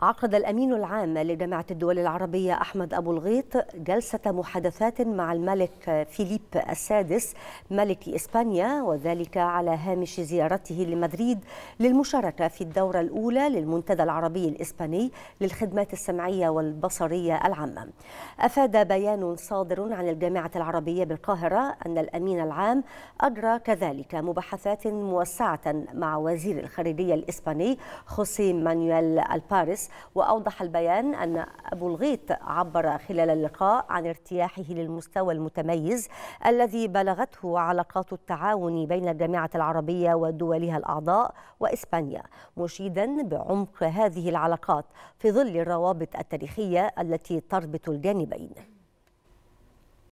عقد الأمين العام لجامعة الدول العربية أحمد أبو الغيط جلسة محادثات مع الملك فيليب السادس ملك إسبانيا وذلك على هامش زيارته لمدريد للمشاركة في الدورة الأولى للمنتدى العربي الإسباني للخدمات السمعية والبصرية العامة أفاد بيان صادر عن الجامعة العربية بالقاهرة أن الأمين العام أجرى كذلك مباحثات موسعة مع وزير الخارجية الإسباني خوسيه مانويل الباريس الناس وأوضح البيان أن أبو الغيط عبر خلال اللقاء عن ارتياحه للمستوى المتميز الذي بلغته علاقات التعاون بين الجامعة العربية ودولها الأعضاء وإسبانيا مشيدا بعمق هذه العلاقات في ظل الروابط التاريخية التي تربط الجانبين